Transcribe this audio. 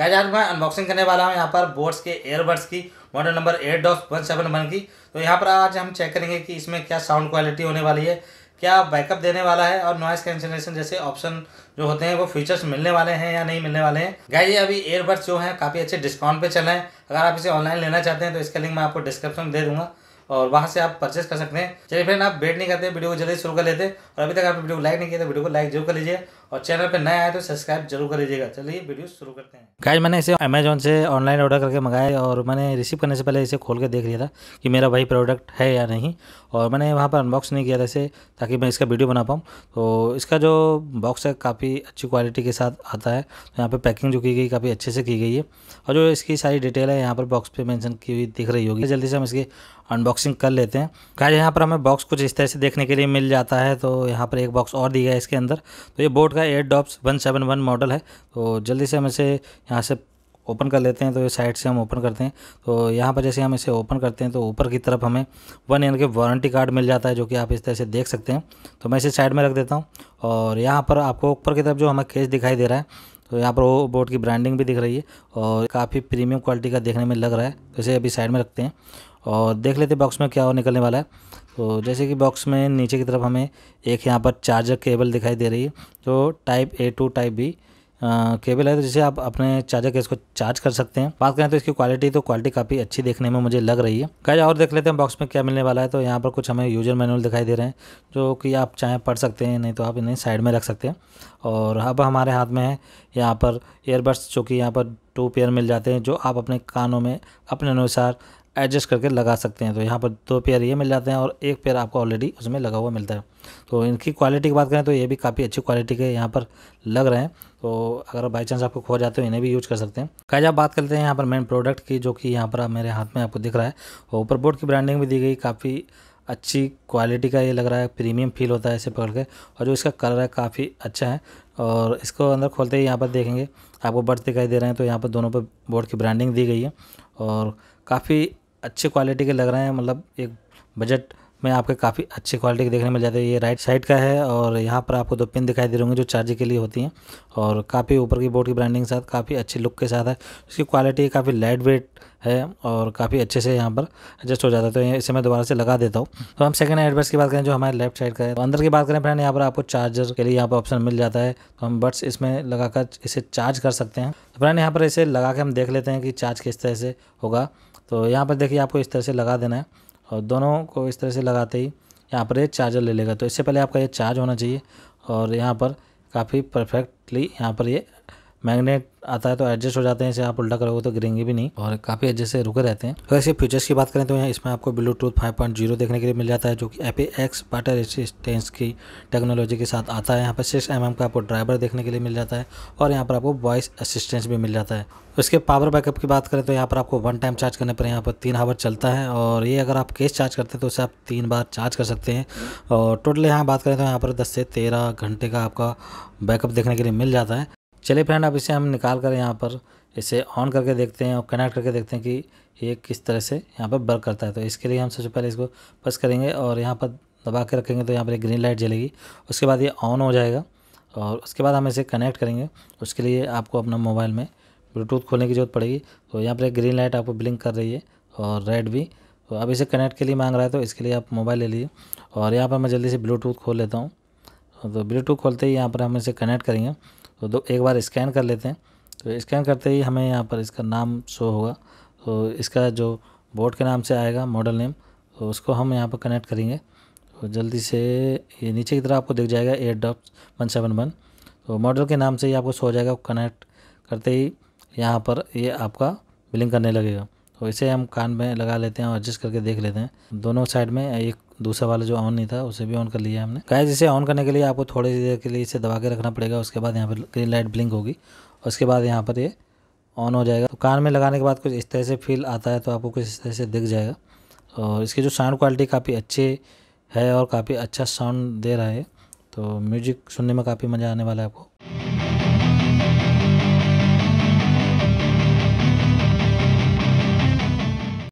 guys आज मैं unboxing करने वाला हूँ यहाँ पर बोट्स के एयरबड्स की model number Airdopes one seven one की तो यहाँ पर आज हम चेक करेंगे कि इसमें क्या साउंड क्वालिटी होने वाली है क्या बैकअप देने वाला है और नॉइस कैंसिलेशन जैसे ऑप्शन जो होते हैं वो फीचर्स मिलने वाले हैं या नहीं मिलने वाले हैं गाय ये अभी एयरबड्स जो हैं काफ़ी अच्छे डिस्काउंट पे चल रहे हैं अगर आप इसे ऑनलाइन लेना चाहते हैं तो इसका लिंक मैं आपको डिस्क्रिप्शन दे दूंगा और वहाँ से आप परचेस कर सकते हैं चलिए फ्रेंड आप वेट नहीं करते वीडियो को जल्दी शुरू कर लेते और अभी तक आप वीडियो को लाइक नहीं किया तो वीडियो को लाइक जरूर कर लीजिए और चैनल पर नया आए तो सब्सक्राइब जरूर कर लीजिएगा चलिए वीडियो शुरू करते हैं गाइज मैंने इसे अमेजोन से ऑनलाइन ऑर्डर करके मंगाया और मैंने रिसीव करने से पहले इसे खोल के देख लिया था कि मेरा वही प्रोडक्ट है या नहीं और मैंने वहाँ पर अनबॉक्स नहीं किया था इसे ताकि मैं इसका वीडियो बना पाऊँ तो इसका जो बॉक्स है काफ़ी अच्छी क्वालिटी के साथ आता है तो यहाँ पर पैकिंग जो की गई काफ़ी अच्छे से की गई है और जो इसकी सारी डिटेल है यहाँ पर बॉक्स पर मैंशन की हुई दिख रही होगी जल्दी से हम इसकी अनबॉक्सिंग कर लेते हैं गाइज यहाँ पर हमें बॉक्स कुछ इस तरह से देखने के लिए मिल जाता है तो यहाँ पर एक बॉक्स और दिया है इसके अंदर तो ये बोर्ड का Airdopes one seven one model है तो जल्दी से हम इसे यहाँ से ओपन कर लेते हैं तो ये साइड से हम ओपन करते हैं तो यहाँ पर जैसे हम इसे ओपन करते हैं तो ऊपर की तरफ हमें वन ईयर के वारंटी कार्ड मिल जाता है जो कि आप इस तरह से देख सकते हैं तो मैं इसे साइड में रख देता हूँ और यहाँ पर आपको ऊपर की तरफ जो हमें केस दिखाई दे रहा है तो यहाँ पर वो बोर्ड की ब्रांडिंग भी दिख रही है और काफ़ी प्रीमियम क्वालिटी का देखने में लग रहा है तो इसे अभी साइड में रखते हैं और देख लेते बॉक्स में क्या निकलने वाला है तो जैसे कि बॉक्स में नीचे की तरफ हमें एक यहाँ पर चार्जर केबल दिखाई दे रही है तो type A to type B cable है तो जिसे आप अपने चार्जर के इसको चार्ज कर सकते हैं बात करें तो इसकी क्वालिटी तो क्वालिटी काफ़ी अच्छी देखने में मुझे लग रही है कहीं और देख लेते हैं बॉक्स में क्या मिलने वाला है तो यहाँ पर कुछ हमें यूजर मैनुअल दिखाई दे रहे हैं जो कि आप चाहें पढ़ सकते हैं नहीं तो आप इन्हें साइड में रख सकते हैं और अब हमारे हाथ में है यहाँ पर ईयरबड्स जो कि यहाँ पर टू पेयर मिल जाते हैं जो आप अपने कानों में अपने अनुसार एडजस्ट करके लगा सकते हैं तो यहाँ पर दो पेयर ये मिल जाते हैं और एक पेयर आपको ऑलरेडी उसमें लगा हुआ मिलता है तो इनकी क्वालिटी की बात करें तो ये भी काफ़ी अच्छी क्वालिटी के यहाँ पर लग रहे हैं तो अगर बाई चांस आपको खो जाते हो इन्हें भी यूज कर सकते हैं कहा जब बात करते हैं यहाँ पर मेन प्रोडक्ट की जो कि यहाँ पर मेरे हाथ में आपको दिख रहा है और ऊपर बोर्ड की ब्रांडिंग भी दी गई काफ़ी अच्छी क्वालिटी का ये लग रहा है प्रीमियम फील होता है इसे पकड़ के और जो इसका कलर है काफ़ी अच्छा है और इसको अंदर खोलते ही यहाँ पर देखेंगे आपको बर्थ दिखाई दे रहे हैं तो यहाँ पर दोनों पर बोर्ड की ब्रांडिंग दी गई है और काफ़ी अच्छे क्वालिटी के लग रहे हैं मतलब एक बजट में आपके काफ़ी अच्छी क्वालिटी के देखने मिल जाते हैं ये राइट साइड का है और यहाँ पर आपको दो पिन दिखाई दे रहे होंगे जो चार्जिंग के लिए होती हैं और काफ़ी ऊपर की बोर्ड की ब्रांडिंग के साथ काफ़ी अच्छी लुक के साथ है इसकी क्वालिटी काफ़ी लाइट वेट है और काफ़ी अच्छे से यहाँ पर एडजस्ट हो जाता है तो इसे मैं दोबारा से लगा देता हूँ तो हम सेकंड एडवर्स की बात करें जो हमारे लेफ्ट साइड का है तो अंदर की बात करें फ्रेंड यहाँ पर आपको चार्जर के लिए यहाँ पर ऑप्शन मिल जाता है तो हम बट्स इसमें लगाकर इसे चार्ज कर सकते हैं तो फ्रेंड यहाँ पर इसे लगा के हम देख लेते हैं कि चार्ज किस तरह से होगा तो यहाँ पर देखिए आपको इस तरह से लगा देना है और दोनों को इस तरह से लगाते ही यहाँ पर ये चार्जर ले लेगा तो इससे पहले आपका ये चार्ज होना चाहिए और यहाँ पर काफ़ी परफेक्टली यहाँ पर ये मैग्नेट आता है तो एडजस्ट हो जाते हैं इसे आप उल्टा करोगे तो गिरेंगे भी नहीं और काफ़ी एडजस्ट से रुके रहते हैं तो ऐसे फीचर्स की बात करें तो यहाँ इसमें आपको ब्लूटूथ 5.0 देखने के लिए मिल जाता है जो कि एपी एक्स वाटर रेसिस्टेंस की टेक्नोलॉजी के साथ आता है यहाँ पर सिक्स एम का आपको ड्राइवर देखने के लिए मिल जाता है और यहाँ पर आपको वॉइस असिस्टेंस भी मिल जाता है इसके पावर बैकअप की बात करें तो यहाँ पर आपको वन टाइम चार्ज करने पर यहाँ पर तीन हावर चलता है और ये अगर आप केस चार्ज करते हैं तो उसे आप तीन बार चार्ज कर सकते हैं और टोटल यहाँ बात करें तो यहाँ पर दस से तेरह घंटे का आपका बैकअप देखने के लिए मिल जाता है चलिए फ्रेंड अब इसे हम निकाल कर यहाँ पर इसे ऑन करके देखते हैं और कनेक्ट करके देखते हैं कि ये किस तरह से यहाँ पर वर्क करता है तो इसके लिए हम सबसे पहले इसको प्रेस करेंगे और यहाँ पर दबा के रखेंगे तो यहाँ पर एक ग्रीन लाइट जलेगी उसके बाद ये ऑन हो जाएगा और उसके बाद हम इसे कनेक्ट करेंगे उसके लिए आपको अपना मोबाइल में ब्लूटूथ खोलने की ज़रूरत पड़ेगी तो यहाँ पर एक ग्रीन लाइट आपको ब्लिंक कर रही है और रेड भी तो अब इसे कनेक्ट के लिए मांग रहा है तो इसके लिए आप मोबाइल ले लीजिए और यहाँ पर मैं जल्दी से ब्लूटूथ खोल लेता हूँ तो ब्लूटूथ खोलते ही यहाँ पर हम इसे कनेक्ट करेंगे तो दो एक बार स्कैन कर लेते हैं तो स्कैन करते ही हमें यहाँ पर इसका नाम शो होगा तो इसका जो बोर्ड के नाम से आएगा मॉडल नेम तो उसको हम यहाँ पर कनेक्ट करेंगे तो जल्दी से ये नीचे की तरह आपको दिख जाएगा Airdopes one seven one तो मॉडल के नाम से ही आपको शो हो जाएगा कनेक्ट करते ही यहाँ पर ये आपका बिलिंग करने लगेगा तो इसे हम कान में लगा लेते हैं और एडजस्ट करके देख लेते हैं दोनों साइड में एक दूसरा वाला जो ऑन नहीं था उसे भी ऑन कर लिया हमने गैस इसे ऑन करने के लिए आपको थोड़ी देर के लिए इसे दबा के रखना पड़ेगा उसके बाद यहाँ पर ग्रीन लाइट ब्लिंक होगी उसके बाद यहाँ पर ये यह ऑन हो जाएगा तो कान में लगाने के बाद कुछ इस तरह से फील आता है तो आपको कुछ इस तरह से दिख जाएगा और इसकी जो साउंड क्वालिटी काफ़ी अच्छी है और काफ़ी अच्छा साउंड दे रहा है तो म्यूजिक सुनने में काफ़ी मज़ा आने वाला है आपको